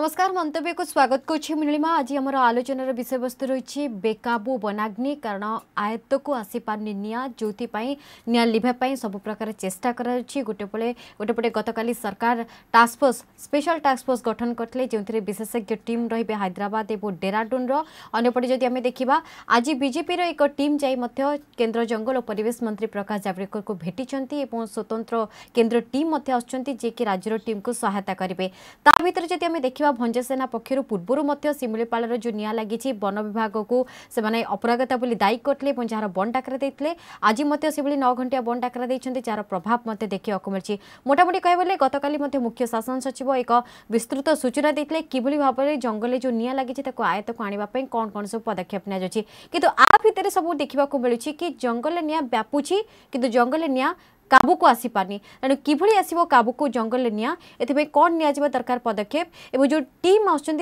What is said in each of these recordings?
ନମସ୍କାର ମନ୍ତବ୍ୟକୁ ସ୍ୱାଗତ କରୁଛି ମିଳିମା ଆଜି ଆମର ଆଲୋଚନାର ବିଷୟବସ୍ତୁ ରହିଛି ବେକାବୁ ବନାଗ୍ନି କାରଣ ଆୟତ୍ତକୁ ଆସିପାରୁନି ନିଆଁ ଯେଉଁଥିପାଇଁ ନିଆଁ ଲିଭା ପାଇଁ ସବୁ ପ୍ରକାର ଚେଷ୍ଟା କରାଯାଉଛି ଗୋଟେବେଳେ ଗୋଟେପଟେ ଗତକାଲି ସରକାର ଟାସ୍କଫୋର୍ସ ସ୍ପେଶାଲ ଟାସ୍କଫୋର୍ସ ଗଠନ କରିଥିଲେ ଯେଉଁଥିରେ ବିଶେଷଜ୍ଞ ଟିମ୍ ରହିବେ ହାଇଦ୍ରାବାଦ ଏବଂ ଡେରାଡୁନ୍ର ଅନ୍ୟପଟେ ଯଦି ଆମେ ଦେଖିବା ଆଜି ବିଜେପିର ଏକ ଟିମ୍ ଯାଇ ମଧ୍ୟ କେନ୍ଦ୍ର ଜଙ୍ଗଲ ଓ ପରିବେଶ ମନ୍ତ୍ରୀ ପ୍ରକାଶ ଜାଭଡେକରଙ୍କୁ ଭେଟିଛନ୍ତି ଏବଂ ସ୍ୱତନ୍ତ୍ର କେନ୍ଦ୍ର ଟିମ୍ ମଧ୍ୟ ଆସୁଛନ୍ତି ଯିଏକି ରାଜ୍ୟର ଟିମ୍କୁ ସହାୟତା କରିବେ ତା ଭିତରେ ଯଦି ଆମେ ଦେଖିବା ଭଞ୍ଜସେନା ପକ୍ଷରୁ ପୂର୍ବରୁ ମଧ୍ୟ ଶିମିଳିପାଳର ଯେଉଁ ନିଆଁ ଲାଗିଛି ବନ ବିଭାଗକୁ ସେମାନେ ଅପରାଗତା ବୋଲି ଦାୟୀ କରିଥିଲେ ଏବଂ ଯାହାର ବଣ୍ଡ ଡାକରା ଦେଇଥିଲେ ଆଜି ମଧ୍ୟ ସେଭଳି ନଅ ଘଣ୍ଟିଆ ବଣ୍ଡ ଡାକରା ଦେଇଛନ୍ତି ଯାହାର ପ୍ରଭାବ ମଧ୍ୟ ଦେଖିବାକୁ ମିଳିଛି ମୋଟାମୋଟି କହିବାକୁ ଗଲେ ଗତକାଲି ମଧ୍ୟ ମୁଖ୍ୟ ଶାସନ ସଚିବ ଏକ ବିସ୍ତୃତ ସୂଚନା ଦେଇଥିଲେ କିଭଳି ଭାବରେ ଜଙ୍ଗଲରେ ଯେଉଁ ନିଆଁ ଲାଗିଛି ତାକୁ ଆୟତକୁ ଆଣିବା ପାଇଁ କ'ଣ କ'ଣ ସବୁ ପଦକ୍ଷେପ ନିଆଯାଉଛି କିନ୍ତୁ ଆ ଭିତରେ ସବୁ ଦେଖିବାକୁ ମିଳୁଛି କି ଜଙ୍ଗଲରେ ନିଆଁ ବ୍ୟାପୁଛି କିନ୍ତୁ ଜଙ୍ଗଲରେ ନିଆଁ काबू को आसीपारनी तेणु किभली आसो काबू को जंगल निया ए कौन नि दरकार पदक्षेप जो टीम आसम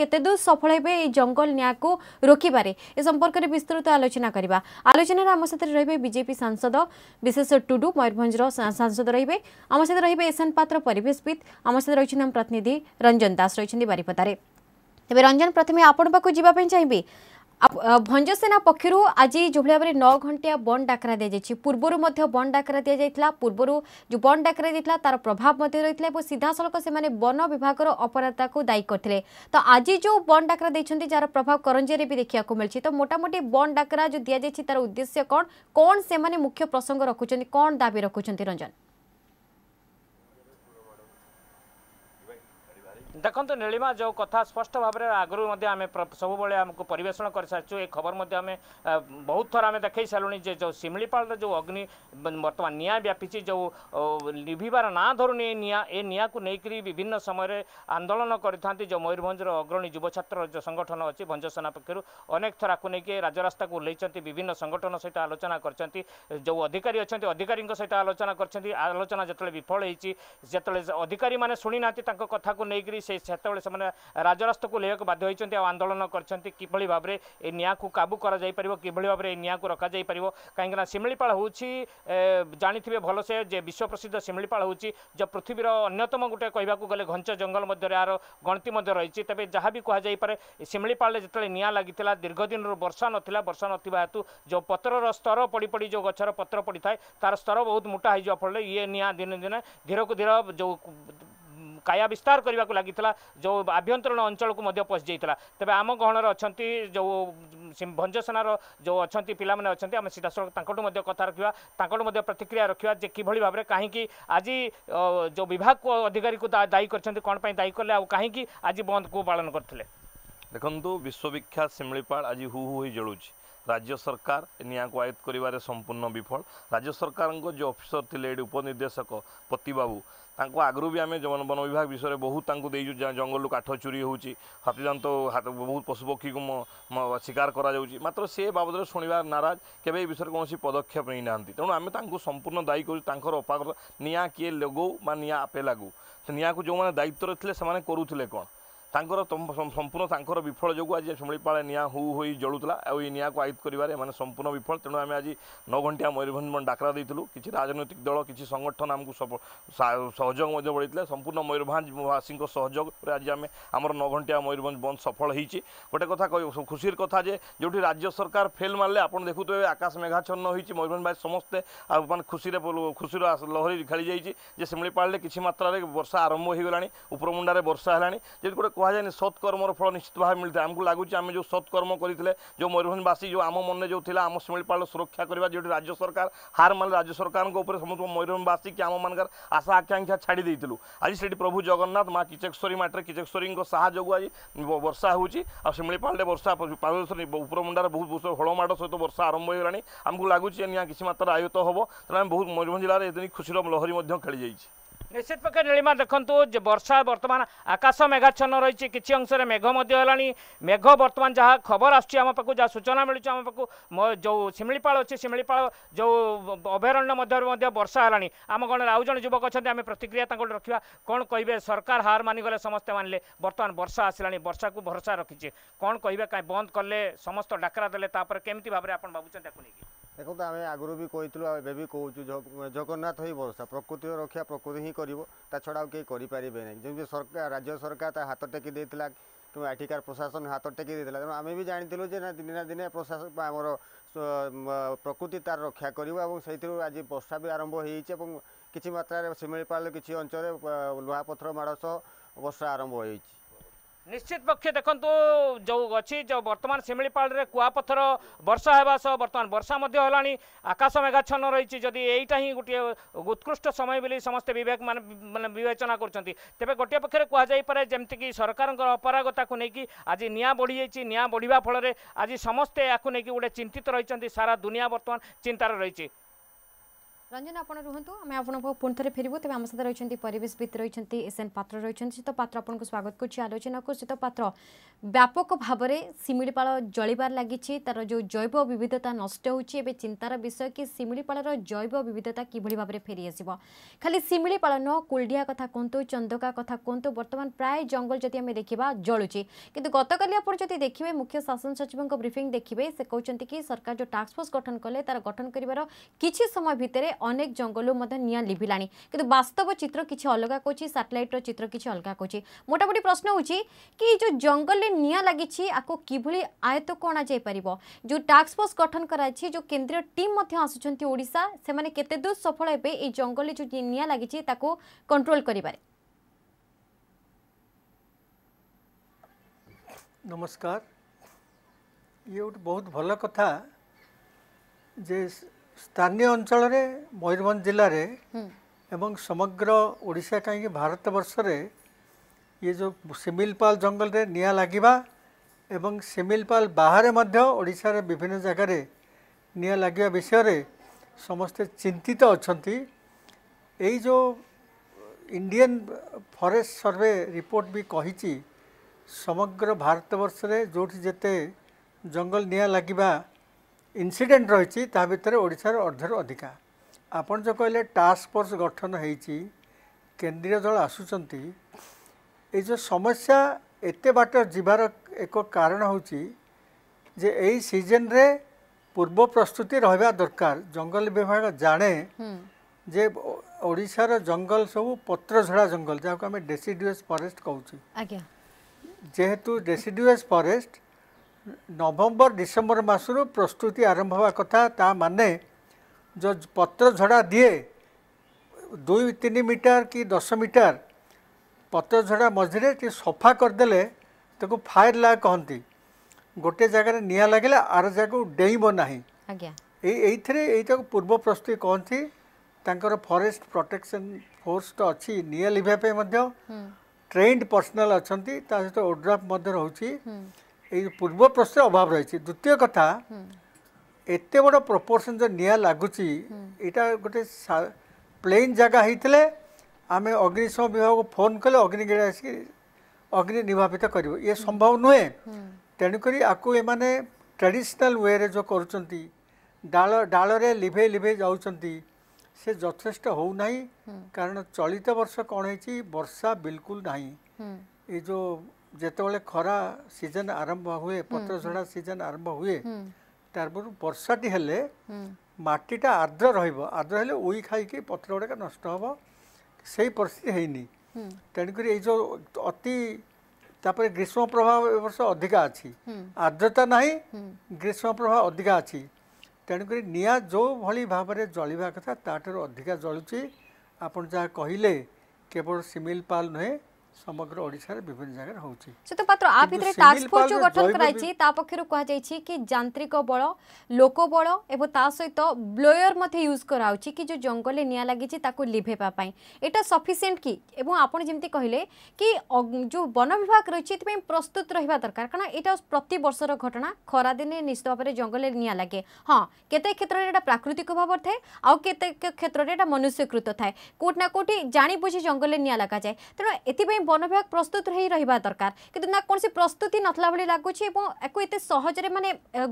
के सफल हे जंगल निया को रोकवे ए संपर्क में विस्तृत आलोचना करने आलोचन आम साथ रही है विजेपी सांसद विशेष टुडु मयूरभर सांसद रही है आम सहित रही है ईशान पात्र परेश आम सहित रही प्रतिनिधि रंजन दास रही बारिपदार तेज रंजन प्रथम आपको पाक चाहिए ভঞ্জ সেনা পক্ষর আজ যেভাবে ভাবে ন ঘণ্টিয়া বন্ড ডাকরা দিয়েছে পূর্বর মধ্যে বন্ড ডাকরা দিয়ে যাই পূর্বর যে বন্ড ডাকরা দিয়ে তার প্রভাব মধ্যে রয়েছে এবং সিধাসলখ সে বন বিভাগর অপরাধতা দায়ী করে তো আজ যে বন্ড ডাকরা দিয়েছেন যার প্রভাব করঞ্জিয়ারে বি দেখা মিলছে তো মোটামুটি বন্ড ডাকরা যে দিয়ে যাই তার উদ্দেশ্য কণ কণ সে মুখ্য প্রসঙ্গ রাখুন কণ দাবি রাখুন রঞ্জন ଦେଖନ୍ତୁ ନୀଳିମା ଯେଉଁ କଥା ସ୍ପଷ୍ଟ ଭାବରେ ଆଗରୁ ମଧ୍ୟ ଆମେ ସବୁବେଳେ ଆମକୁ ପରିବେଷଣ କରିସାରିଛୁ ଏ ଖବର ମଧ୍ୟ ଆମେ ବହୁତ ଥର ଆମେ ଦେଖାଇ ସାରିଲୁଣି ଯେ ଯେଉଁ ଶିମିଳିପାଳର ଯେଉଁ ଅଗ୍ନି ବର୍ତ୍ତମାନ ନିଆଁ ବ୍ୟାପିଛି ଯେଉଁ ଲିଭିବାର ନାଁ ଧରୁନି ଏ ନିଆଁ ଏ ନିଆଁକୁ ନେଇକରି ବିଭିନ୍ନ ସମୟରେ ଆନ୍ଦୋଳନ କରିଥାନ୍ତି ଯେଉଁ ମୟୂରଭଞ୍ଜର ଅଗ୍ରଣୀ ଯୁବଛାତ୍ର ଯେଉଁ ସଂଗଠନ ଅଛି ଭଞ୍ଜ ସେନା ପକ୍ଷରୁ ଅନେକ ଥର ଆକୁ ନେଇକି ରାଜରାସ୍ତାକୁ ଓହ୍ଲାଇଛନ୍ତି ବିଭିନ୍ନ ସଂଗଠନ ସହିତ ଆଲୋଚନା କରିଛନ୍ତି ଯେଉଁ ଅଧିକାରୀ ଅଛନ୍ତି ଅଧିକାରୀଙ୍କ ସହିତ ଆଲୋଚନା କରିଛନ୍ତି ଆଲୋଚନା ଯେତେବେଳେ ବିଫଳ ହୋଇଛି ଯେତେବେଳେ ଅଧିକାରୀମାନେ ଶୁଣିନାହାନ୍ତି ତାଙ୍କ କଥାକୁ ନେଇକରି সেতবে সে রাজরাস্তাকে লেহাকে বাধ্য হয়েছেন আন্দোলন করছেন কিভাবে ভাবে এই নিয়াঁকু কাবু করা যাইপার কিভাবে ভাবে এই নিয়াঁকু রখাযাইপার কিনা শিমিপাল হচ্ছে জাঁথিবে ভালসে যে বিশ্বপ্রসিদ্ধ শিমিপাল হচ্ছে যে পৃথিবীর অন্যতম গোটে কহবাক গেলে ঘঞ্চ জঙ্গল মধ্যে আর গণতি মধ্যে রয়েছে তবে যা বি কুহযাইপরে শিমিপালে যেত নিয়া লাগি দীর্ঘদিন বর্ষা নথিলা বর্ষা নথিবা হেতু যে পত্রর স্তর পড়ি পড়ি যে গছর পত্র পড়ি থাকে তার স্তর বহুত মোটা হয়ে যাওয়া ফলে ইয়ে নিয়া দিনে দিনে ধীরকু ধীর যে କାୟା ବିସ୍ତାର କରିବାକୁ ଲାଗିଥିଲା ଯେଉଁ ଆଭ୍ୟନ୍ତରୀଣ ଅଞ୍ଚଳକୁ ମଧ୍ୟ ପଶିଯାଇଥିଲା ତେବେ ଆମ ଗହଣରେ ଅଛନ୍ତି ଯେଉଁ ଭଞ୍ଜ ସେନାର ଯେଉଁ ଅଛନ୍ତି ପିଲାମାନେ ଅଛନ୍ତି ଆମେ ସିଧାସଳଖ ତାଙ୍କଠୁ ମଧ୍ୟ କଥା ରଖିବା ତାଙ୍କଠୁ ମଧ୍ୟ ପ୍ରତିକ୍ରିୟା ରଖିବା ଯେ କିଭଳି ଭାବରେ କାହିଁକି ଆଜି ଯେଉଁ ବିଭାଗ ଅଧିକାରୀକୁ ଦାୟୀ କରିଛନ୍ତି କ'ଣ ପାଇଁ ଦାୟୀ କଲେ ଆଉ କାହିଁକି ଆଜି ବନ୍ଦକୁ ପାଳନ କରିଥିଲେ ଦେଖନ୍ତୁ ବିଶ୍ୱବିଖ୍ୟାତ ଶିମିଳିପାଳ ଆଜି ହୁ ହୁ ହୋଇ ଜଳୁଛି ରାଜ୍ୟ ସରକାର ନିଆଁକୁ ଆୟତ୍ତ କରିବାରେ ସମ୍ପୂର୍ଣ୍ଣ ବିଫଳ ରାଜ୍ୟ ସରକାରଙ୍କ ଯେଉଁ ଅଫିସର ଥିଲେ ଏଠି ଉପନିର୍ଦ୍ଦେଶକ ପତିବାବୁ ତାଙ୍କୁ ଆଗରୁ ବି ଆମେ ବନ ବିଭାଗ ବିଷୟରେ ବହୁତ ତାଙ୍କୁ ଦେଇଛୁ ଜଙ୍ଗଲରୁ କାଠ ଚୋରି ହେଉଛି ହାତୀଦାନ୍ତ ବହୁତ ପଶୁପକ୍ଷୀକୁ ଶିକାର କରାଯାଉଛି ମାତ୍ର ସେ ବାବଦରେ ଶୁଣିବା ନାରାଜ କେବେ ଏ ବିଷୟରେ କୌଣସି ପଦକ୍ଷେପ ନେଇନାହାନ୍ତି ତେଣୁ ଆମେ ତାଙ୍କୁ ସମ୍ପୂର୍ଣ୍ଣ ଦାୟୀ କରୁଛୁ ତାଙ୍କର ଅପାଗ୍ରତା ନିଆଁ କିଏ ଲଗାଉ ବା ନିଆଁ ଆପେ ଲାଗୁ ନିଆଁକୁ ଯେଉଁମାନେ ଦାୟିତ୍ୱରେ ଥିଲେ ସେମାନେ କରୁଥିଲେ କ'ଣ ତାଙ୍କର ସମ୍ପୂର୍ଣ୍ଣ ତାଙ୍କର ବିଫଳ ଯୋଗୁଁ ଆଜି ଶିମିଳିପାଳ ନିଆଁ ହୁ ହୋଇ ଜଳୁଥିଲା ଆଉ ଏଇ ନିଆଁକୁ ଆୟତ୍ତ କରିବାରେ ଏମାନେ ସମ୍ପୂର୍ଣ୍ଣ ବିଫଳ ତେଣୁ ଆମେ ଆଜି ନଅ ଘଣ୍ଟିଆ ମୟୂରଭଞ୍ଜ ଡାକରା ଦେଇଥିଲୁ କିଛି ରାଜନୈତିକ ଦଳ କିଛି ସଂଗଠନ ଆମକୁ ସହଯୋଗ ମଧ୍ୟ ବଳିଥିଲା ସମ୍ପୂର୍ଣ୍ଣ ମୟୂରଭଞ୍ଜବାସୀଙ୍କ ସହଯୋଗରେ ଆଜି ଆମେ ଆମର ନଅ ଘଣ୍ଟିଆ ମୟୂରଭଞ୍ଜ ବନ୍ଦ ସଫଳ ହେଇଛି ଗୋଟେ କଥା କହିବ ଖୁସିର କଥା ଯେ ଯେଉଁଠି ରାଜ୍ୟ ସରକାର ଫେଲ୍ ମାରିଲେ ଆପଣ ଦେଖୁଥିବେ ଆକାଶ ମେଘାଚ୍ଛନ୍ନ ହୋଇଛି ମୟୂରଭଞ୍ଜବାସୀ ସମସ୍ତେ ଆଉ ମାନେ ଖୁସିରେ ଖୁସିର ଲହରୀ ଖେଳିଯାଇଛି ଯେ ଶିମିଳିପାଳରେ କିଛି ମାତ୍ରାରେ ବର୍ଷା ଆରମ୍ଭ ହୋଇଗଲାଣି ଉପରମୁଣ୍ଡାରେ ବର୍ଷା ହେଲାଣି ଯଦି ଗୋଟେ କୁହାଯାଏନି ସତ୍କର୍ମର ଫଳ ନିଶ୍ଚିତ ଭାବେ ମିଳିଥାଏ ଆମକୁ ଲାଗୁଛି ଆମେ ଯେଉଁ ସତ୍କର୍ମ କରିଥିଲେ ଯେଉଁ ମୟୂରଭଞ୍ଜବାସୀ ଯେଉଁ ଆମ ମନରେ ଯେଉଁ ଥିଲା ଆମ ଶିମିଳିପାଳର ସୁରକ୍ଷା କରିବା ଯେଉଁଠି ରାଜ୍ୟ ସରକାର ହାର ମାନେ ରାଜ୍ୟ ସରକାରଙ୍କ ଉପରେ ସମସ୍ତ ମୟୂରଭଞ୍ଜବାସୀ କି ଆମମାନଙ୍କର ଆଶା ଆକାଂକ୍ଷା ଛାଡ଼ି ଦେଇଥିଲୁ ଆଜି ସେଠି ପ୍ରଭୁ ଜଗନ୍ନାଥ ମା କିଚେଶ୍ୱରୀ ମାଟିରେ କିଚେଶ୍ୱରୀଙ୍କ ସାହା ଯୋଗୁଁ ଆଜି ବର୍ଷା ହେଉଛି ଆଉ ଶିମିଳିପାଳରେ ବର୍ଷା ଉପରମୁଣ୍ଡାରେ ବହୁତ ବହୁତ ହଳମାଡ଼ ସହିତ ବର୍ଷା ଆରମ୍ଭ ହୋଇଗଲାଣି ଆମକୁ ଲାଗୁଛି ନିହାଁ କିଛି ମାତ୍ରାରେ ଆୟତ୍ତ ହେବ ତେଣୁ ଆମେ ବହୁତ ମୟୂରଭଞ୍ଜ ଜିଲ୍ଲାରେ ଏତେ ଖୁସିର ଲହରୀ ମଧ୍ୟ ଖେଳିଯାଇଛି নিশ্চিত পক্ষে নীলিমা দেখন্তু যে বর্ষা বর্তমান আকাশ মেঘাচ্ছন্ন রয়েছে কিছু অংশে মেঘ মধ্য হলানি মেঘ বর্তমান যা খবর আসছে আম পাখু যা সূচনা মিলুছে আম পাখু যে শিমিপাল অছে শিমিপাল যে অভয়ারণ্য মধ্যে মধ্যে বর্ষা হলানি আম গণের আউ জন যুবক অনেক আমি প্রতিক্রিয়া তাঁকু রক্ষা কোণ কহবে সরকার হার মানিগলে সমস্তে মানলে বর্তমান বর্ষা আসলানি বর্ষাকু ভরসা রকিছে কোণ কহবে কাই বন্ধ কলে সমস্ত ডাকরা দেলে তাপরে কেমি ভাবে আপনার ভাবুছেন তাকে ଦେଖନ୍ତୁ ଆମେ ଆଗରୁ ବି କହିଥିଲୁ ଆଉ ଏବେ ବି କହୁଛୁ ଜଗନ୍ନାଥ ହିଁ ଭରସା ପ୍ରକୃତିର ରକ୍ଷା ପ୍ରକୃତି ହିଁ କରିବ ତା ଛଡ଼ା ଆଉ କେହି କରିପାରିବେ ନାହିଁ ଯେମିତି ସରକାର ରାଜ୍ୟ ସରକାର ତା ହାତ ଟେକି ଦେଇଥିଲା କିମ୍ବା ଏଠିକାର ପ୍ରଶାସନ ହାତ ଟେକି ଦେଇଥିଲା ତେଣୁ ଆମେ ବି ଜାଣିଥିଲୁ ଯେ ନା ଦିନେ ନା ଦିନେ ପ୍ରଶାସନ ଆମର ପ୍ରକୃତି ତାର ରକ୍ଷା କରିବ ଏବଂ ସେଇଥିରୁ ଆଜି ବର୍ଷା ବି ଆରମ୍ଭ ହେଇଯାଇଛି ଏବଂ କିଛି ମାତ୍ରାରେ ଶିମିଳିପାଳ କିଛି ଅଞ୍ଚଳରେ ଲୁହାପଥର ମାଡ଼ ସହ ବର୍ଷା ଆରମ୍ଭ ହୋଇଛି ନିଶ୍ଚିତ ପକ୍ଷେ ଦେଖନ୍ତୁ ଯେଉଁ ଅଛି ଯେଉଁ ବର୍ତ୍ତମାନ ଶିମିଳିପାଳରେ କୁଆପଥର ବର୍ଷା ହେବା ସହ ବର୍ତ୍ତମାନ ବର୍ଷା ମଧ୍ୟ ହେଲାଣି ଆକାଶ ମେଘାଛନ ରହିଛି ଯଦି ଏଇଟା ହିଁ ଗୋଟିଏ ଉତ୍କୃଷ୍ଟ ସମୟ ବୋଲି ସମସ୍ତେ ବିବେକ ମାନେ ମାନେ ବିବେଚନା କରୁଛନ୍ତି ତେବେ ଗୋଟିଏ ପକ୍ଷରେ କୁହାଯାଇପାରେ ଯେମିତିକି ସରକାରଙ୍କର ଅପରାଗତାକୁ ନେଇକି ଆଜି ନିଆଁ ବଢ଼ିଯାଇଛି ନିଆଁ ବଢ଼ିବା ଫଳରେ ଆଜି ସମସ୍ତେ ଏହାକୁ ନେଇକି ଗୋଟେ ଚିନ୍ତିତ ରହିଛନ୍ତି ସାରା ଦୁନିଆ ବର୍ତ୍ତମାନ ଚିନ୍ତାରେ ରହିଛି রঞ্জন আপনার রুহতু আমি আপনার পুঁ থেকে ফেরবু তবে আমার সাথে রয়েছেন পরিবেশবিদ রয়েছেন এস এন পাত্র রয়েছেন সীত পাত্র আপনার স্বাগত করছি আলোচনাকে সীত পাত্র ব্যাপক ভাবে শিমিপাড় জলবার লাগিছে তার যে জৈব বিবিধতা নষ্ট হচ্ছে এবে চিন্তার বিষয় কি শিমিপাড়ার জৈব বিবিধতা কিভাবে ভাবে ফেরি আসব খালি শিমিপাড় নহ কুলডিয়া কথা কুহতু চন্দকা কথা কুহতু বর্তমান প্রায় জঙ্গল যদি আমি দেখা জলুছি কিন্তু গতকাল আপনার যদি দেখবে মুখ্য শাসন সচিব ব্রিফিং দেখবে সে কৌন কি সরকার যে টাস্কফোর্স গঠন কলে তার গঠন করবার কিছু সময় ভিতরে ଅନେକ ଜଙ୍ଗଲରୁ ମଧ୍ୟ ନିଆଁ ଲିଭିଲାଣି କିନ୍ତୁ ବାସ୍ତବ ଚିତ୍ର କିଛି ଅଲଗା କହୁଛି ସାଟେଲାଇଟ୍ର ଚିତ୍ର କିଛି ଅଲଗା କହୁଛି ମୋଟାମୋଟି ପ୍ରଶ୍ନ ହେଉଛି କି ଯେଉଁ ଜଙ୍ଗଲରେ ନିଆଁ ଲାଗିଛି ଆକୁ କିଭଳି ଆୟତ୍ତକୁ ଅଣାଯାଇପାରିବ ଯେଉଁ ଟାସ୍କ ଫୋର୍ସ ଗଠନ କରାଯାଇଛି ଯେଉଁ କେନ୍ଦ୍ରୀୟ ଟିମ୍ ମଧ୍ୟ ଆସୁଛନ୍ତି ଓଡ଼ିଶା ସେମାନେ କେତେ ଦୂର ସଫଳ ହେବେ এই জঙ্গলে যে নিয়া লাগিছে তাকে কন্ট্রোল করবার নমস্কার ইয়ে গোটে বহুত ভাল কথা যে ସ୍ଥାନୀୟ ଅଞ୍ଚଳରେ ମୟୂରଭଞ୍ଜ ଜିଲ୍ଲାରେ ଏବଂ ସମଗ୍ର ଓଡ଼ିଶା କାହିଁକି ଭାରତବର୍ଷରେ ଇଏ ଯେଉଁ ଶିମିଲପାଲ ଜଙ୍ଗଲରେ ନିଆଁ ଲାଗିବା ଏବଂ ଶିମିଲପାଲ ବାହାରେ ମଧ୍ୟ ଓଡ଼ିଶାର ବିଭିନ୍ନ ଜାଗାରେ ନିଆଁ ଲାଗିବା ବିଷୟରେ ସମସ୍ତେ ଚିନ୍ତିତ ଅଛନ୍ତି ଏଇ ଯେଉଁ ଇଣ୍ଡିଆନ୍ ଫରେଷ୍ଟ ସର୍ଭେ ରିପୋର୍ଟ ବି କହିଛି ସମଗ୍ର ଭାରତବର୍ଷରେ ଯେଉଁଠି ଯେତେ ଜଙ୍ଗଲ ନିଆଁ ଲାଗିବା ଇନସିଡେଣ୍ଟ ରହିଛି ତା ଭିତରେ ଓଡ଼ିଶାର ଅର୍ଧରୁ ଅଧିକା ଆପଣ ଯେଉଁ କହିଲେ ଟାସ୍କ ଫୋର୍ସ ଗଠନ ହେଇଛି କେନ୍ଦ୍ରୀୟ ଦଳ ଆସୁଛନ୍ତି ଏଇ ଯେଉଁ ସମସ୍ୟା ଏତେ ବାଟ ଯିବାର ଏକ କାରଣ ହେଉଛି ଯେ ଏଇ ସିଜନରେ ପୂର୍ବ ପ୍ରସ୍ତୁତି ରହିବା ଦରକାର ଜଙ୍ଗଲ ବିଭାଗ ଜାଣେ ଯେ ଓଡ଼ିଶାର ଜଙ୍ଗଲ ସବୁ ପତ୍ରଝଡ଼ା ଜଙ୍ଗଲ ଯାହାକୁ ଆମେ ଡେସିଡିଓସ୍ ଫରେଷ୍ଟ କହୁଛୁ ଯେହେତୁ ଡେସିଡିଓସ୍ ଫରେଷ୍ଟ ନଭେମ୍ବର ଡିସେମ୍ବର ମାସରୁ ପ୍ରସ୍ତୁତି ଆରମ୍ଭ ହେବା କଥା ତା ମାନେ ଯେଉଁ ପତ୍ର ଝଡ଼ା ଦିଏ ଦୁଇ ତିନି ମିଟର କି ଦଶ ମିଟର ପତ୍ର ଝଡ଼ା ମଝିରେ ଟିକେ ସଫା କରିଦେଲେ ତାକୁ ଫାୟାର ଲା କହନ୍ତି ଗୋଟେ ଜାଗାରେ ନିଆଁ ଲାଗିଲା ଆର ଜାଗାକୁ ଡେଇଁବ ନାହିଁ ଏଇ ଏଇଥିରେ ଏଇଟାକୁ ପୂର୍ବ ପ୍ରସ୍ତୁତି କହନ୍ତି ତାଙ୍କର ଫରେଷ୍ଟ ପ୍ରୋଟେକ୍ସନ୍ ଫୋର୍ସ ତ ଅଛି ନିଆଁ ଲିଭାଇବା ପାଇଁ ମଧ୍ୟ ଟ୍ରେଣ୍ଡ ପର୍ସନାଲ୍ ଅଛନ୍ତି ତା ସହିତ ଓଡ୍ରାଫ୍ ମଧ୍ୟ ରହୁଛି पूर्व प्रश्न अभाव रही द्वितीय कथा एत बड़ प्रपोर्सन जो नि लगुच यहाँ गोटे प्लेन जगह होते आम अग्निशम विभाग को फोन कले अग्निगढ़ आस अग्नि निभावित कर ये संभव नुहे तेणुक आपको ये माने ट्रेडिशनल वे रे जो कर डाल लिभे लिभे से जथे हो कारण चलित बर्ष कौन है बर्षा बिलकुल ना ये जो ଯେତେବେଳେ ଖରା ସିଜନ୍ ଆରମ୍ଭ ହୁଏ ପତ୍ର ଝଡ଼ା ସିଜନ୍ ଆରମ୍ଭ ହୁଏ ତା ପୂର୍ବରୁ ବର୍ଷାଟି ହେଲେ ମାଟିଟା ଆର୍ଦ୍ର ରହିବ ଆର୍ଦ୍ର ହେଲେ ଉଇ ଖାଇକି ପତ୍ର ଗୁଡ଼ାକ ନଷ୍ଟ ହେବ ସେଇ ପରିସ୍ଥିତି ହେଇନି ତେଣୁକରି ଏଇ ଯେଉଁ ଅତି ତାପରେ ଗ୍ରୀଷ୍ମ ପ୍ରଭାବ ଏ ବର୍ଷ ଅଧିକା ଅଛି ଆର୍ଦ୍ରତା ନାହିଁ ଗ୍ରୀଷ୍ମ ପ୍ରଭାବ ଅଧିକା ଅଛି ତେଣୁକରି ନିଆଁ ଯେଉଁଭଳି ଭାବରେ ଜଳିବା କଥା ତାଠାରୁ ଅଧିକା ଜଳୁଛି ଆପଣ ଯାହା କହିଲେ କେବଳ ସିମିଲପାଲ ନୁହେଁ સમગ્ર ઓડિશારે વિભિન્ન જગ્યાએ હોઉચી સુતપાત્ર આ ભીતરે ટાસ્ક ફોર્સ જો ગઠન કરાઈચી તા પક્ષરુ કહાજાઈચી કે જાંત્રિક બળ લોક બળ એવો તા સહિત બ્લોયર મધ્ય યુઝ કરાઉચી કે જો જંગલે નિયા લાગીચી તાકુ લિભેવા પાઈ એટા સફિસિએન્ટ কি এবং আপনি যেমতি কহিলে কি যে বন বিভাগ রয়েছে এপাই প্রস্তুত রহবা দরকার কারণ এটা প্রতি বর্ষর ঘটনা খরাদিনে নিশ্চিত ভাবে জঙ্গলের নিয়া লাগে হ্যাঁ কেতে ক্ষেত্রে এটা প্রাকৃতিক ভাবর থাকে আতে ক্ষেত্রে এটা মনুষ্যকৃত থাকে কোটি না কোটি জাঁবুঝি জঙ্গলের নিয়া লাগা যায় তেমন এপাই বন বিভাগ প্রস্তুত হয়ে রহবা দরকার কিন্তু না কোণী প্রস্তুতি নথিলা ভাল লাগুছি এবং একু এত সহজে মানে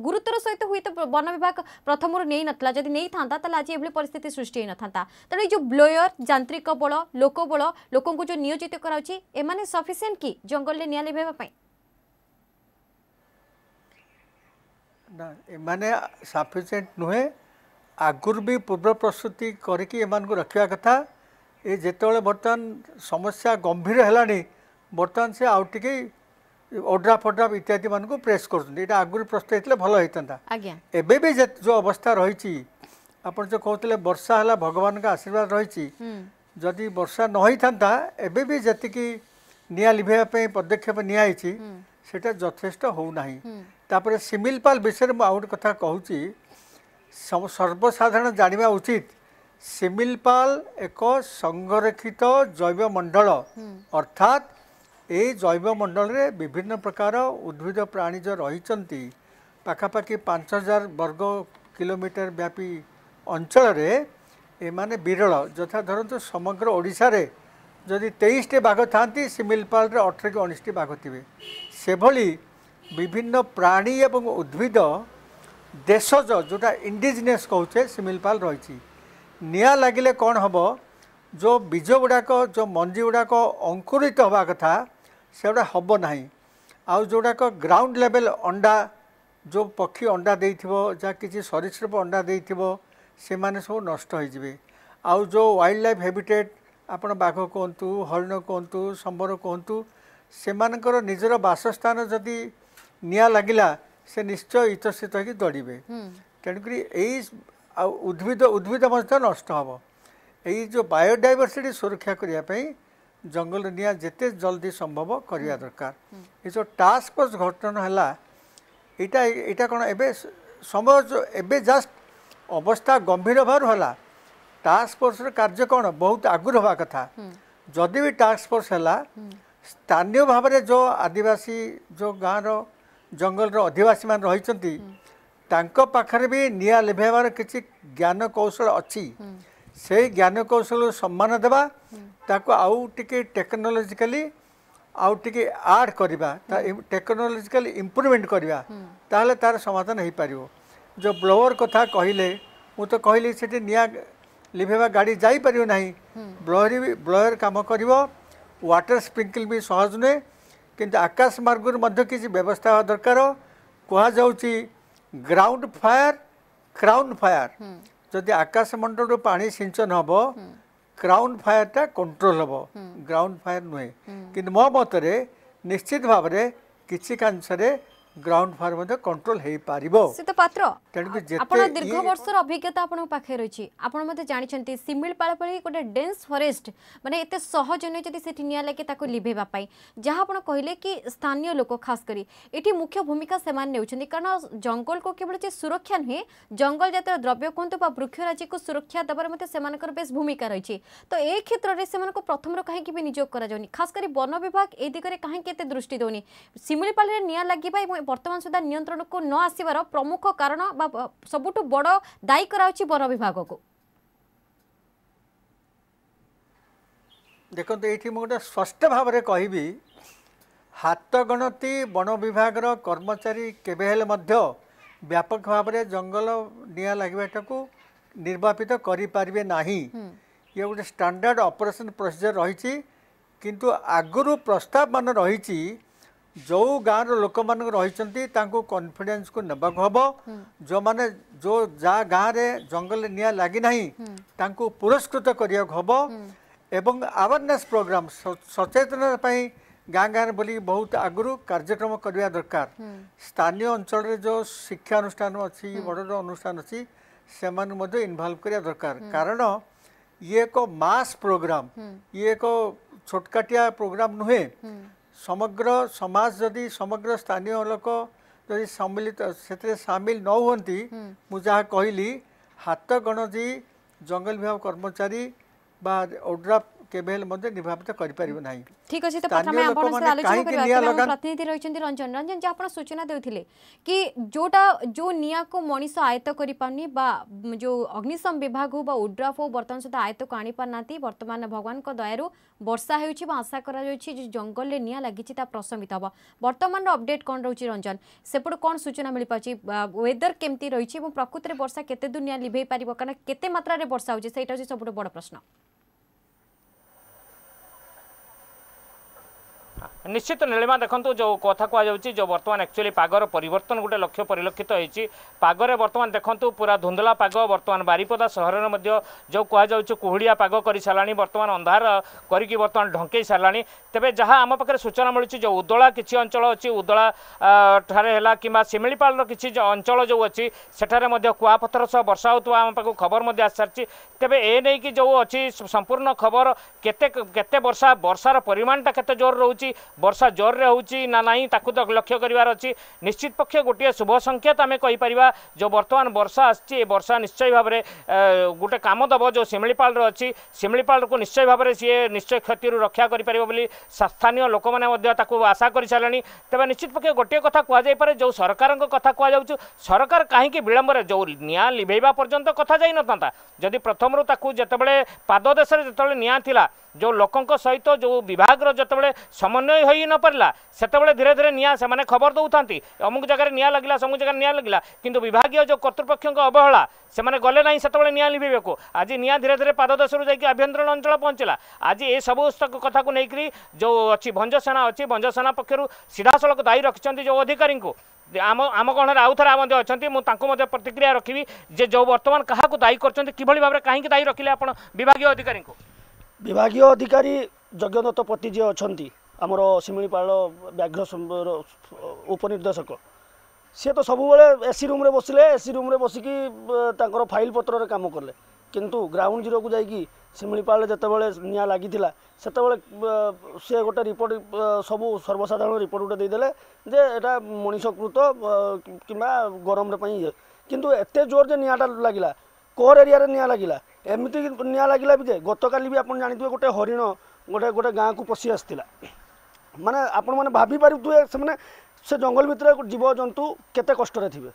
গুরুত্বর সহিত হুয়েত বন বিভাগ প্রথম নেই নথিলা যদি নেই থাকে তাহলে আজ এভাবে পরিস্থিতি সৃষ্টি হয়ে নথান্তা তেমন এই যে ব্লোয়র যান্ত্রিক বল লোকবল লোক নিয়োজিত করা হচ্ছে এমনি সফিসিয়েন্ট কি জঙ্গলের নিয়া লিভাইবা পাই ନା ଏମାନେ ସଫିସିଏଣ୍ଟ ନୁହେଁ ଆଗରୁ ବି ପୂର୍ବ ପ୍ରସ୍ତୁତି କରିକି ଏମାନଙ୍କୁ ରଖିବା କଥା ଏ ଯେତେବେଳେ ବର୍ତ୍ତମାନ ସମସ୍ୟା ଗମ୍ଭୀର ହେଲାଣି ବର୍ତ୍ତମାନ ସେ ଆଉ ଟିକେ ଓଡ୍ରା ଫୋଡ୍ରା ଇତ୍ୟାଦି ମାନଙ୍କୁ ପ୍ରେସ୍ କରୁଛନ୍ତି ଏଇଟା ଆଗରୁ ପ୍ରସ୍ତୁତ ହେଇଥିଲେ ଭଲ ହେଇଥାନ୍ତା ଏବେ ବି ଯେଉଁ ଅବସ୍ଥା ରହିଛି ଆପଣ ଯେଉଁ କହୁଥିଲେ ବର୍ଷା ହେଲା ଭଗବାନଙ୍କ ଆଶୀର୍ବାଦ ରହିଛି ଯଦି ବର୍ଷା ନ ହେଇଥାନ୍ତା ଏବେ ବି ଯେତିକି ନିଆଁ ଲିଭାଇବା ପାଇଁ ପଦକ୍ଷେପ ନିଆହେଇଛି ସେଇଟା ଯଥେଷ୍ଟ ହେଉନାହିଁ ତାପରେ ସିମିଲପାଲ ବିଷୟରେ ମୁଁ ଆଉ ଗୋଟେ କଥା କହୁଛି ସର୍ବସାଧାରଣ ଜାଣିବା ଉଚିତ ସିମିଲପାଲ ଏକ ସଂରକ୍ଷିତ ଜୈବମଣ୍ଡଳ ଅର୍ଥାତ୍ ଏହି ଜୈବମଣ୍ଡଳରେ ବିଭିନ୍ନ ପ୍ରକାର ଉଦ୍ଭିଦ ପ୍ରାଣୀ ଯେଉଁ ରହିଛନ୍ତି ପାଖାପାଖି ପାଞ୍ଚ ହଜାର ବର୍ଗ କିଲୋମିଟର ବ୍ୟାପୀ ଅଞ୍ଚଳରେ ଏମାନେ ବିରଳ ଯଥା ଧରନ୍ତୁ ସମଗ୍ର ଓଡ଼ିଶାରେ ଯଦି ତେଇଶଟି ବାଘ ଥାଆନ୍ତି ସିମିଲପାଲରେ ଅଠର କି ଉଣେଇଶଟି ବାଘ ଥିବେ ସେଭଳି ବିଭିନ୍ନ ପ୍ରାଣୀ ଏବଂ ଉଦ୍ଭିଦ ଦେଶଜ ଯେଉଁଟା ଇଣ୍ଡିଜିନିୟସ୍ କହୁଛେ ସିମିଲପାଲ ରହିଛି ନିଆଁ ଲାଗିଲେ କ'ଣ ହେବ ଯେଉଁ ବୀଜ ଗୁଡ଼ାକ ଯେଉଁ ମଞ୍ଜି ଗୁଡ଼ାକ ଅଙ୍କୁରିତ ହେବା କଥା ସେଗୁଡ଼ା ହେବ ନାହିଁ ଆଉ ଯେଉଁଗୁଡ଼ାକ ଗ୍ରାଉଣ୍ଡ ଲେବେଲ୍ ଅଣ୍ଡା ଯେଉଁ ପକ୍ଷୀ ଅଣ୍ଡା ଦେଇଥିବ ଯାହା କିଛି ସରିସୃପ ଅଣ୍ଡା ଦେଇଥିବ ସେମାନେ ସବୁ ନଷ୍ଟ ହୋଇଯିବେ ଆଉ ଯେଉଁ ୱାଇଲ୍ଡ ଲାଇଫ୍ ହେବିଟେଟ୍ ଆପଣ ବାଘ କୁହନ୍ତୁ ହରିଣ କୁହନ୍ତୁ ସମ୍ବର କୁହନ୍ତୁ ସେମାନଙ୍କର ନିଜର ବାସସ୍ଥାନ ଯଦି ନିଆଁ ଲାଗିଲା ସେ ନିଶ୍ଚୟ ଇତସ୍ତିତ ହୋଇକି ଦଡ଼ିବେ ତେଣୁକରି ଏଇ ଆଉ ଉଦ୍ଭିଦ ଉଦ୍ଭିଦ ମଧ୍ୟ ନଷ୍ଟ ହେବ ଏଇ ଯେଉଁ ବାୟୋଡାଇଭର୍ସିଟି ସୁରକ୍ଷା କରିବା ପାଇଁ ଜଙ୍ଗଲ ନିଆଁ ଯେତେ ଜଲ୍ଦି ସମ୍ଭବ କରିବା ଦରକାର ଏ ଯେଉଁ ଟାସ୍କ ଫୋର୍ସ ହେଲା ଏଇଟା ଏଇଟା କ'ଣ ଏବେ ସମୟ ଏବେ ଜାଷ୍ଟ ଅବସ୍ଥା ଗମ୍ଭୀର ଭାବରେ ହେଲା ଟାସ୍କ କାର୍ଯ୍ୟ କ'ଣ ବହୁତ ଆଗରୁ ହେବା କଥା ଯଦି ବି ଟାସ୍କ ଫୋର୍ସ ହେଲା ସ୍ଥାନୀୟ ଭାବରେ ଯେଉଁ ଆଦିବାସୀ ଯେଉଁ ଗାଁର ଜଙ୍ଗଲର ଅଧିବାସୀମାନେ ରହିଛନ୍ତି पाखे भी निया लिभवर किसी ज्ञानकौशल अच्छी से ज्ञानकौशल सम्मान देवा आउ टे टेक्नोलोजिकाली आउ टे आड करवा टेक्नोलोजिकाली इम्प्रुवमेंट करवा तार समाधान हो पार जो ब्लोअर कथा कहले मु तो कहली से निया लिभवा गाड़ी जापर ना ब्लोअर भी ब्लोअर कम कर वाटर स्प्रिंकल भी सहज नुहे कि आकाश मार्ग किसी व्यवस्था दरकार कह जा ଗ୍ରାଉଣ୍ଡ ଫାୟାର କ୍ରାଉନ୍ ଫାୟାର ଯଦି ଆକାଶମଣ୍ଡଳରୁ ପାଣି ସିଞ୍ଚନ ହେବ କ୍ରାଉନ୍ ଫାୟାରଟା କଣ୍ଟ୍ରୋଲ ହେବ ଗ୍ରାଉଣ୍ଡ ଫାୟାର ନୁହେଁ କିନ୍ତୁ ମୋ ମତରେ ନିଶ୍ଚିତ ଭାବରେ କିଛି କାଂଶରେ ଗ୍ରାଉଣ୍ଡ ଫାୟାର ମଧ୍ୟ କଣ୍ଟ୍ରୋଲ ହେଇପାରିବ ସିତ ପାତ୍ର ଆପଣ ଦୀର୍ଘ ବର୍ଷର ଅଭିଜ୍ଞତା ଆପଣଙ୍କ ପାଖରେ ରହିଛି ଆପଣ ମଧ୍ୟ ଜାଣିଛନ୍ତି ଶିମିଳିପାଳପାଳି ଗୋଟେ ଡେନ୍ସ ଫରେଷ୍ଟ ମାନେ ଏତେ ସହଜ ନୁହେଁ ଯଦି ସେଠି ନିଆଁ ଲାଗେ ତାକୁ ଲିଭେଇବା ପାଇଁ ଯାହା ଆପଣ କହିଲେ କି ସ୍ଥାନୀୟ ଲୋକ ଖାସ କରି ଏଠି ମୁଖ୍ୟ ଭୂମିକା ସେମାନେ ନେଉଛନ୍ତି କାରଣ ଜଙ୍ଗଲକୁ କେବଳ ଯେ ସୁରକ୍ଷା ନୁହେଁ ଜଙ୍ଗଲ ଜାତୀୟ ଦ୍ରବ୍ୟ କୁହନ୍ତୁ ବା ବୃକ୍ଷରାଜିକୁ ସୁରକ୍ଷା ଦେବାରେ ମଧ୍ୟ ସେମାନଙ୍କର ବେଶ ଭୂମିକା ରହିଛି ତ ଏ କ୍ଷେତ୍ରରେ ସେମାନଙ୍କୁ ପ୍ରଥମରୁ କାହିଁକି ବି ନିଯୋଗ କରାଯାଉନି ଖାସ କରି ବନ ବିଭାଗ ଏ ଦିଗରେ କାହିଁକି ଏତେ ଦୃଷ୍ଟି ଦେଉନି ଶିମିଳିପାଳରେ ନିଆଁ ଲାଗିବା ଏବଂ ବର୍ତ୍ତମାନ ସୁଦ୍ଧା ନିୟନ୍ତ୍ରଣକୁ ନ ଆସିବାର ପ୍ରମୁଖ କାରଣ ବା ସବୁଠୁ ବଡ଼ ଦାୟୀ କରାଉଛି ବନ ବିଭାଗକୁ ଦେଖନ୍ତୁ ଏଇଠି ମୁଁ ଗୋଟେ ସ୍ପଷ୍ଟ ଭାବରେ କହିବି ହାତ ଗଣତି ବନ ବିଭାଗର କର୍ମଚାରୀ କେବେ ହେଲେ ମଧ୍ୟ ବ୍ୟାପକ ଭାବରେ ଜଙ୍ଗଲ ନିଆଁ ଲାଗିବାଟାକୁ ନିର୍ବାପିତ କରିପାରିବେ ନାହିଁ ଇଏ ଗୋଟେ ଷ୍ଟାଣ୍ଡାର୍ଡ଼ ଅପରେସନ୍ ପ୍ରୋସିଜର୍ ରହିଛି କିନ୍ତୁ ଆଗରୁ ପ୍ରସ୍ତାବ ମାନ ରହିଛି जो गाँव रोक मान रही कन्फिडेन्स को नेवा हम जो मैंने जो जहाँ गाँव जंगल निया लगी ना पुरस्कृत करा हम एवं आवेरने प्रोग्राम सचेतनता गाँ गाँ बोल बहुत आगु कार्यक्रम करवा दरकार स्थानीय अंचल जो शिक्षानुष्ठान अच्छी बड़ अनुष्ठान अच्छी से इनभल्व करवा दरकार कारण ये एक मास प्रोग्राम ये एक छोटकाटिया प्रोग्राम नुहे ସମଗ୍ର ସମାଜ ଯଦି ସମଗ୍ର ସ୍ଥାନୀୟ ଲୋକ ଯଦି ସମ୍ମିଳିତ ସେଥିରେ ସାମିଲ ନ ହୁଅନ୍ତି ମୁଁ ଯାହା କହିଲି ହାତ ଗଣତି ଜଙ୍ଗଲ ବିଭାଗ କର୍ମଚାରୀ ବା ଓଡ୍ରାଫ୍ কেবে হলে মধ্যে নিভাবিত করিপারিব না ঠিক আছে তো প্রথমে আপন সে আলোচনা করিবা প্রতিনিধি রহিছন্তি রঞ্জন রঞ্জন যে আপন সূচনা দেউথিলে কি যোটা যো নিয়াকো মনিষ আয়ত্ত করি পানি বা যো অগ্নিশম বিভাগ হো বা উড্রাফ হো বর্তমান সুদ্ধা আয়ত্ত আনি পারনাতি বর্তমান ভগবানক দয়ারু বর্ষা হেউছি বা আশা করা যাচ্ছে যে জঙ্গলে নিয়া লাগিছি তা প্রশমিত হব বর্তমানর অপডেট কোন রহুছি রঞ্জন সেপটু কোন সূচনা মিলি পাছি ওয়েদর কেমতি রহিছি এবং প্রকৃতরে বর্ষা কেতে দূর নিয়া লিভেই পারিব কারণ কেতে মাত্রারে বর্ষা হচ্ছে সেইটা হচ্ছে সবুঠ বড় প্রশ্ন ନିଶ୍ଚିତ ନୀଳିମା ଦେଖନ୍ତୁ ଯେଉଁ କଥା କୁହାଯାଉଛି ଯେଉଁ ବର୍ତ୍ତମାନ ଆକ୍ଚୁଆଲି ପାଗର ପରିବର୍ତ୍ତନ ଗୋଟେ ଲକ୍ଷ୍ୟ ପରିଲକ୍ଷିତ ହୋଇଛି ପାଗରେ ବର୍ତ୍ତମାନ ଦେଖନ୍ତୁ ପୁରା ଧୁନ୍ଧଲା ପାଗ ବର୍ତ୍ତମାନ ବାରିପଦା ସହରରେ ମଧ୍ୟ ଯେଉଁ କୁହାଯାଉଛି କୁହୁଡ଼ିଆ ପାଗ କରିସାରିଲାଣି ବର୍ତ୍ତମାନ ଅନ୍ଧାର କରିକି ବର୍ତ୍ତମାନ ଢଙ୍କେଇ ସାରିଲାଣି ତେବେ ଯାହା ଆମ ପାଖରେ ସୂଚନା ମିଳୁଛି ଯେଉଁ ଉଦଳା କିଛି ଅଞ୍ଚଳ ଅଛି ଉଦଳା ଠାରେ ହେଲା କିମ୍ବା ଶିମିଳିପାଳର କିଛି ଅଞ୍ଚଳ ଯେଉଁ ଅଛି ସେଠାରେ ମଧ୍ୟ କୁଆପଥର ସହ ବର୍ଷା ହେଉଥିବା ଆମ ପାଖକୁ ଖବର ମଧ୍ୟ ଆସିସାରିଛି ତେବେ ଏ ନେଇକି ଯେଉଁ ଅଛି ସମ୍ପୂର୍ଣ୍ଣ ଖବର କେତେ କେତେ ବର୍ଷା ବର୍ଷାର ପରିମାଣଟା କେତେ ଜୋର ରହୁଛି ବର୍ଷା ଜୋରରେ ହେଉଛି ନା ନାହିଁ ତାକୁ ତ ଲକ୍ଷ୍ୟ କରିବାର ଅଛି ନିଶ୍ଚିତ ପକ୍ଷେ ଗୋଟିଏ ଶୁଭ ସଂକେତ ଆମେ କହିପାରିବା ଯେଉଁ ବର୍ତ୍ତମାନ ବର୍ଷା ଆସିଛି ଏ ବର୍ଷା ନିଶ୍ଚୟ ଭାବରେ ଗୋଟେ କାମ ଦେବ ଯେଉଁ ଶିମିଳିପାଳର ଅଛି ଶିମିଳିପାଳକୁ ନିଶ୍ଚୟ ଭାବରେ ସିଏ ନିଶ୍ଚୟ କ୍ଷତିରୁ ରକ୍ଷା କରିପାରିବ ବୋଲି ସ୍ଥାନୀୟ ଲୋକମାନେ ମଧ୍ୟ ତାକୁ ଆଶା କରିସାରିଲେଣି ତେବେ ନିଶ୍ଚିତ ପକ୍ଷେ ଗୋଟିଏ କଥା କୁହାଯାଇପାରେ ଯେଉଁ ସରକାରଙ୍କ କଥା କୁହାଯାଉଛି ସରକାର କାହିଁକି ବିଳମ୍ବରେ ଯେଉଁ ନିଆଁ ଲିଭେଇବା ପର୍ଯ୍ୟନ୍ତ କଥା ଯାଇନଥାନ୍ତା ଯଦି ପ୍ରଥମରୁ ତାକୁ ଯେତେବେଳେ ପାଦ ଦେଶରେ ଯେତେବେଳେ ନିଆଁ ଥିଲା ଯେଉଁ ଲୋକଙ୍କ ସହିତ ଯେଉଁ ବିଭାଗର ଯେତେବେଳେ ସମନ୍ୱୟ धीरे निया धेर खबर दे अमुक जग्र् निँ लगलामुख जगा निगला कि विभागीय जो कर्तृपक्ष अवहेला गले नै त्यतेबे नियाँ लिभेकु आज निँ धीरे धेरै पादुर जाइक आभ्यन्तरण अञ्चल पहुँचा आज एसबुक को नै जो अझ भञ्जसेना अझै भञ्जसेना पक्षहरू सिधासँग दायी रिउँ अधिक आम गणले आउँदा अहिले मध्य प्रतिक्रिया रकि बर्तमान कायी गरिन्छ कि दायी रखिले आप विभागीय अधिकारी विभागीय अधिकारी जज्ञद पति जे ଆମର ଶିମିଳିପାଳ ବ୍ୟାଘ୍ର ଉପନିର୍ଦ୍ଦେଶକ ସିଏ ତ ସବୁବେଳେ ଏ ସି ରୁମ୍ରେ ବସିଲେ ଏ ସି ରୁମ୍ରେ ବସିକି ତାଙ୍କର ଫାଇଲ୍ ପତ୍ରରେ କାମ କଲେ କିନ୍ତୁ ଗ୍ରାଉଣ୍ଡ ଜିରୋକୁ ଯାଇକି ଶିମିଳିପାଳରେ ଯେତେବେଳେ ନିଆଁ ଲାଗିଥିଲା ସେତେବେଳେ ସିଏ ଗୋଟେ ରିପୋର୍ଟ ସବୁ ସର୍ବସାଧାରଣ ରିପୋର୍ଟ ଗୋଟେ ଦେଇଦେଲେ ଯେ ଏଇଟା ମଣିଷକୃତ କିମ୍ବା ଗରମରେ ପାଇଁ ଇଏ କିନ୍ତୁ ଏତେ ଜୋର ଯେ ନିଆଁଟା ଲାଗିଲା କୋର୍ ଏରିଆରେ ନିଆଁ ଲାଗିଲା ଏମିତି ନିଆଁ ଲାଗିଲା ବି ଯେ ଗତକାଲି ବି ଆପଣ ଜାଣିଥିବେ ଗୋଟେ ହରିଣ ଗୋଟେ ଗୋଟେ ଗାଁକୁ ପଶି ଆସିଥିଲା ମାନେ ଆପଣମାନେ ଭାବିପାରୁଥିବେ ସେମାନେ ସେ ଜଙ୍ଗଲ ଭିତରେ ଜୀବଜନ୍ତୁ କେତେ କଷ୍ଟରେ ଥିବେ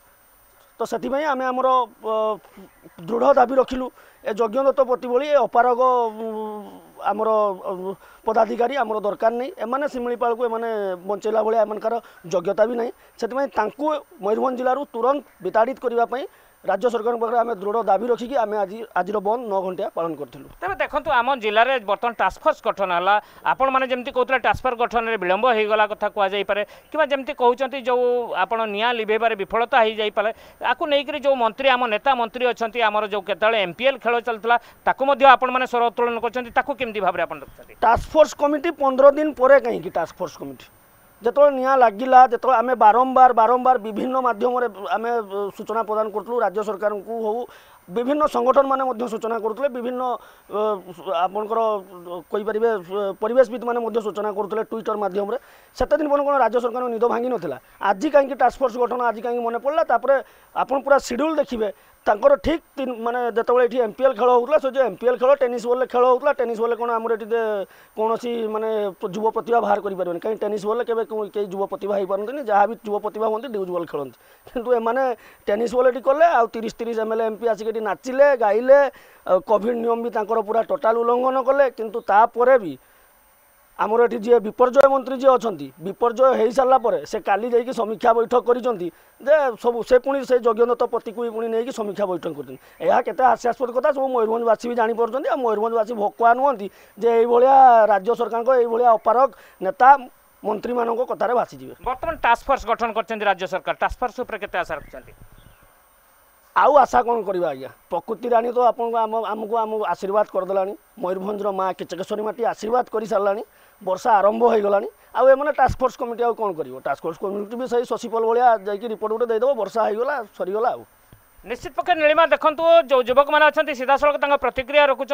ତ ସେଥିପାଇଁ ଆମେ ଆମର ଦୃଢ଼ ଦାବି ରଖିଲୁ ଏ ଯଜ୍ଞଦତ୍ତ ପ୍ରତି ଭଳି ଏ ଅପାରଗ ଆମର ପଦାଧିକାରୀ ଆମର ଦରକାର ନାହିଁ ଏମାନେ ଶିମିଳିପାଳକୁ ଏମାନେ ବଞ୍ଚେଇଲା ଭଳିଆ ଏମାନଙ୍କର ଯୋଗ୍ୟତା ବି ନାହିଁ ସେଥିପାଇଁ ତାଙ୍କୁ ମୟୂରଭଞ୍ଜ ଜିଲ୍ଲାରୁ ତୁରନ୍ତ ବିତାଡ଼ିତ କରିବା ପାଇଁ রাজ্য সরকার পাখে আমি দৃঢ় দাবি রক্ষিকি আমি আজ আজির বন্ধ ন ঘণ্টা পালন করলু তবে দেখুন আমার জেলার বর্তমান টাস্কফোর্স গঠন হল আপন মানে যেমি কৌলে টাস্কফোর্স গঠনের বিলম্ব হয়ে গলা কথা কুযাইপরে কিংবা যেমি কৌঁচ যে আপনার নিয়া লিভাইবার বিফলতা হয়ে যাইপরে আকু নেই যে মন্ত্রী আমার নেতা মন্ত্রী অনেক আমার যে কেতবে এমপিএল খেল চালুলা তাকে আপন মানে স্বর উত্তোলন করছেন তাকে কমিটি ভাবে আপনার টাস্কফোর্স কমিটি পনেরো দিন পরে কী টাস্কফোর্স কমিটি যেতবে নিয়া লাগিলা যেত আমি বারম্বার বারম্বার বিভিন্ন মাধ্যমে আমি সূচনা প্রদান করলু রাজ্য সরকার হো বিভিন্ন সংগঠন মানে মধ্য সূচনা করুলে বিভিন্ন আপনার কইপারে পরিবেশবিদ মানে মধ্য সূচনা করুলে টুইটর মাধ্যমে সেতে দিন পর্যন্ত কোণ রাজ্য সরকার নিদ ভাঙি নথিলা আজি কাইকি টাস্কফোর্স গঠন আজি কাইকি মনে পড়লা তাপরে আপনার পুরা সিড্যুল দেখবে ତାଙ୍କର ଠିକ୍ ମାନେ ଯେତେବେଳେ ଏଠି ଏମ୍ ପି ଏଲ୍ ଖେଳ ହେଉଥିଲା ସେ ଯେଉଁ ଏମ୍ ପି ଏଲ୍ ଖେଳ ଟେନିସ୍ ବଲ୍ରେ ଖେଳ ହେଉଥିଲା ଟେନିସ୍ ବଲ୍ରେ କ'ଣ ଆମର ଏଠି କୌଣସି ମାନେ ଯୁବ ପ୍ରତିଭା ବାହାର କରିପାରିବେନି କାହିଁକି ଟେନିସ୍ ବଲ୍ରେ କେବେ କେହି ଯୁବ ପ୍ରତିଭା ହୋଇପାରନ୍ତିନି ଯାହା ବି ଯୁବ ପ୍ରତିଭା ହୁଅନ୍ତି ଡ୍ୟୁଜ୍ ବଲ୍ ଖେଳନ୍ତି କିନ୍ତୁ ଏମାନେ ଟେନିସ୍ ବଲ୍ ଏଠି କଲେ ଆଉ ତିରିଶ ତିରିଶ ଏମ୍ ଏଲ୍ ଏମ୍ ପି ଆସିକି ଏଠି ନାଚିଲେ ଗାଇଲେ ଆଉ କୋଭିଡ଼ ନିୟମ ବି ତାଙ୍କର ପୁରା ଟୋଟାଲ୍ ଉଲ୍ଲଂଘନ କଲେ କିନ୍ତୁ ତାପରେ ବି ଆମର ଏଠି ଯିଏ ବିପର୍ଯ୍ୟୟ ମନ୍ତ୍ରୀ ଯିଏ ଅଛନ୍ତି ବିପର୍ଯ୍ୟୟ ହୋଇସାରିଲା ପରେ ସେ କାଲି ଯାଇକି ସମୀକ୍ଷା ବୈଠକ କରିଛନ୍ତି ଯେ ସବୁ ସେ ପୁଣି ସେ ଯଜ୍ଞଦତ୍ତ ପତିକୁ ବି ପୁଣି ନେଇକି ସମୀକ୍ଷା ବୈଠକ କରିଛନ୍ତି ଏହା କେତେ ହାସ୍ୟାସ୍ପଦ କଥା ସବୁ ମୟୂରଭଞ୍ଜବାସୀ ବି ଜାଣିପାରୁଛନ୍ତି ଆଉ ମୟୂରଭଞ୍ଜବାସୀ ଭକୁଆ ନୁହନ୍ତି ଯେ ଏଇଭଳିଆ ରାଜ୍ୟ ସରକାରଙ୍କ ଏଇଭଳିଆ ଅପାରକ ନେତା ମନ୍ତ୍ରୀମାନଙ୍କ କଥାରେ ଭାସିଯିବେ ବର୍ତ୍ତମାନ ଟାସ୍କ ଫୋର୍ସ ଗଠନ କରିଛନ୍ତି ରାଜ୍ୟ ସରକାର ଟାସ୍କ ଫୋର୍ସ ଉପରେ କେତେ ଆଶା ରଖିଛନ୍ତି ଆଉ ଆଶା କ'ଣ କରିବା ଆଜ୍ଞା ପ୍ରକୃତି ରାଣୀ ତ ଆପଣଙ୍କୁ ଆମ ଆମକୁ ଆମ ଆଶୀର୍ବାଦ କରିଦେଲାଣି ମୟୂରଭଞ୍ଜର ମା କିଚକେଶ୍ୱରୀ ମାଟି ଆଶୀର୍ବାଦ କରିସାରିଲାଣି ବର୍ଷା ଆରମ୍ଭ ହୋଇଗଲାଣି ଆଉ ଏମାନେ ଟାସ୍କଫୋର୍ସ କମିଟି ଆଉ କ'ଣ କରିବ ଟାସ୍କଫୋର୍ସ କମିଟି ବି ସେଇ ଶଶୀପଲ ଭଳିଆ ଯାଇକି ରିପୋର୍ଟ ଗୋଟେ ଦେଇଦେବ ବର୍ଷା ହୋଇଗଲା ସରିଗଲା ଆଉ নিশ্চিত পক্ষে নীলিমা দেখন্তু যে যুবক মানে অনেক সিধাসলখ তাঁর প্রতিক্রিয়া রাখুন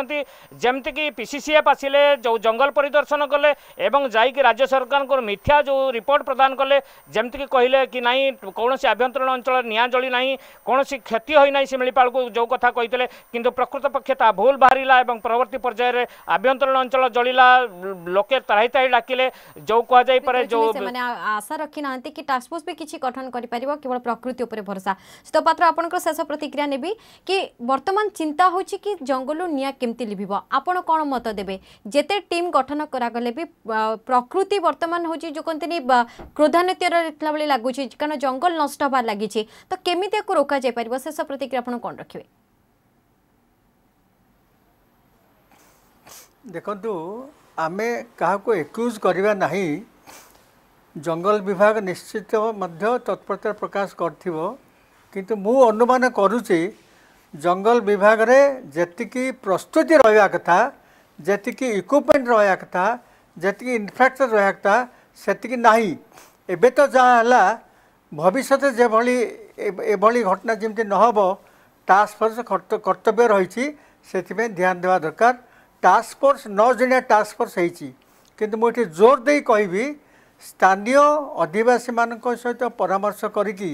যেমিকি পিসিসিএফ আসলে যে জঙ্গল পরিদর্শন কলে এবং যাই রাজ্য সরকার মিথ্যা যে রিপোর্ট প্রদান কলে যেমিকি কহিলে কি না কৌশি আভ্যন্তরীণ অঞ্চল নিয়া জলি না কৌশি ক্ষতি হয়ে না শিমিপাল যে কথা কে কিন্তু প্রকৃত পক্ষে তা ভুল বাহারা এবং পরবর্তী পর্যায়ে আভ্যন্তরীণ অঞ্চল জলিলা লোকে তাড়াই তাড়াই ডাকিলে যে কুহযাই পারে যে আশা রক্ষি না কি টাস্কফোর্স বি কিছু গঠন করে পাব কেবল প্রকৃতি উপরে ভরসা সুতপাত্র আপনার সহ প্রতিক্রিয়া নেবি কি বর্তমান চিন্তা হচ্ছে কি জঙ্গল নিয়া কেমতি লিভিব আপন কোণ মত দেবে যেতে টিম গঠন করাগলে বি প্রকৃতি বর্তমান হচ্ছে যে কহতি ক্রোধান্বিতর বেড়ে লাগুছে কারণ জঙ্গল নষ্ট হবার লাগিছে তো কেমিতি রোকা যাই পার শেষ প্রতিক্রিয়া আপনার কোণ রাখবে ଦେଖନ୍ତୁ ଆମେ କାହାକୁ ଏକ୍ୟୁଜ୍ କରିବା ନାହିଁ ଜଙ୍ଗଲ ବିଭାଗ ନିଶ୍ଚିତ ମଧ୍ୟ ତତ୍ପରତା ପ୍ରକାଶ କରିଥିବ କିନ୍ତୁ ମୁଁ ଅନୁମାନ କରୁଛି ଜଙ୍ଗଲ ବିଭାଗରେ ଯେତିକି ପ୍ରସ୍ତୁତି ରହିବା କଥା ଯେତିକି ଇକ୍ୱିପମେଣ୍ଟ ରହିବା କଥା ଯେତିକି ଇନଫ୍ରାଷ୍ଟ୍ରକ୍ଚର ରହିବା କଥା ସେତିକି ନାହିଁ ଏବେ ତ ଯାହା ହେଲା ଭବିଷ୍ୟତ ଯେଭଳି ଏଭଳି ଘଟଣା ଯେମିତି ନହେବ ଟାସ୍କ ଫୋର୍ସ କର୍ତ୍ତବ୍ୟ ରହିଛି ସେଥିପାଇଁ ଧ୍ୟାନ ଦେବା ଦରକାର ଟାସ୍କ ଫୋର୍ସ ନଅ ଜଣିଆ ଟାସ୍କ ଫୋର୍ସ ହେଇଛି କିନ୍ତୁ ମୁଁ ଏଠି ଜୋର ଦେଇ କହିବି ସ୍ଥାନୀୟ ଅଧିବାସୀମାନଙ୍କ ସହିତ ପରାମର୍ଶ କରିକି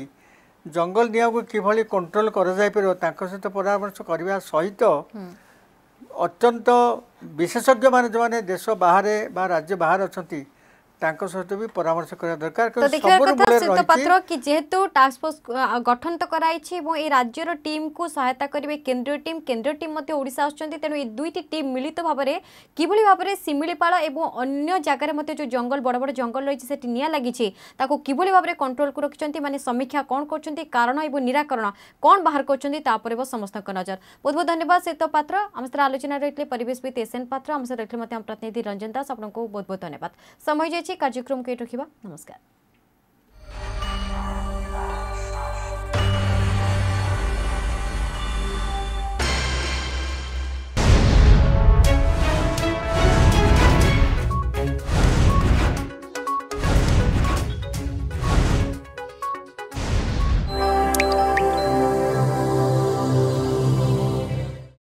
ଜଙ୍ଗଲ ନିଆଁକୁ କିଭଳି କଣ୍ଟ୍ରୋଲ କରାଯାଇପାରିବ ତାଙ୍କ ସହିତ ପରାମର୍ଶ କରିବା ସହିତ ଅତ୍ୟନ୍ତ ବିଶେଷଜ୍ଞମାନେ ଯେଉଁମାନେ ଦେଶ ବାହାରେ ବା ରାଜ୍ୟ ବାହାରେ ଅଛନ୍ତି ତାଙ୍କ ସହିତ ବି ପରାମର୍ଶ କରିବା ଦରକାର ଶ୍ବେତପାତ୍ର କି ଯେହେତୁ ଟାସ୍କଫୋର୍ସ ଗଠନ ତ କରାଯାଇଛି ଏବଂ ଏ ରାଜ୍ୟର ଟିମ୍କୁ ସହାୟତା କରିବେ କେନ୍ଦ୍ରୀୟ ଟିମ୍ କେନ୍ଦ୍ରୀୟ ଟିମ୍ ମଧ୍ୟ ଓଡ଼ିଶା ଆସୁଛନ୍ତି ତେଣୁ ଏ ଦୁଇଟି ଟିମ୍ ମିଳିତ ଭାବରେ କିଭଳି ଭାବରେ ଶିମିଳିପାଳ ଏବଂ ଅନ୍ୟ ଜାଗାରେ ମଧ୍ୟ ଯେଉଁ ଜଙ୍ଗଲ ବଡ଼ ବଡ଼ ଜଙ୍ଗଲ ରହିଛି ସେଠି ନିଆଁ ଲାଗିଛି ତାକୁ କିଭଳି ଭାବରେ କଣ୍ଟ୍ରୋଲକୁ ରଖିଛନ୍ତି ମାନେ ସମୀକ୍ଷା କ'ଣ କରୁଛନ୍ତି କାରଣ ଏବଂ ନିରାକରଣ କ'ଣ ବାହାର କରୁଛନ୍ତି ତାପରେ ଉପରେ ସମସ୍ତଙ୍କ ନଜର ବହୁତ ବହୁତ ଧନ୍ୟବାଦ ଶ୍ବେତ ପାତ୍ର ଆମ ସହିତ ଆଲୋଚନା ରହିଥିଲେ ପରିବେଶବିତ ଏସ୍ଏନ୍ ପାତ୍ର ଆମ ସହିତ ରହିଥିଲେ ମଧ୍ୟ ଆମ ପ୍ରତିନିଧି ରଞ୍ଜନ ଦାସ ଆପଣଙ୍କୁ ବହୁତ ବହୁତ ଧନ୍ୟବାଦ ସମୟ ଯାଇଛି କାର୍ଯ୍ୟକ୍ରମକୁ ଏଠି ରଖିବା ନମସ୍କାର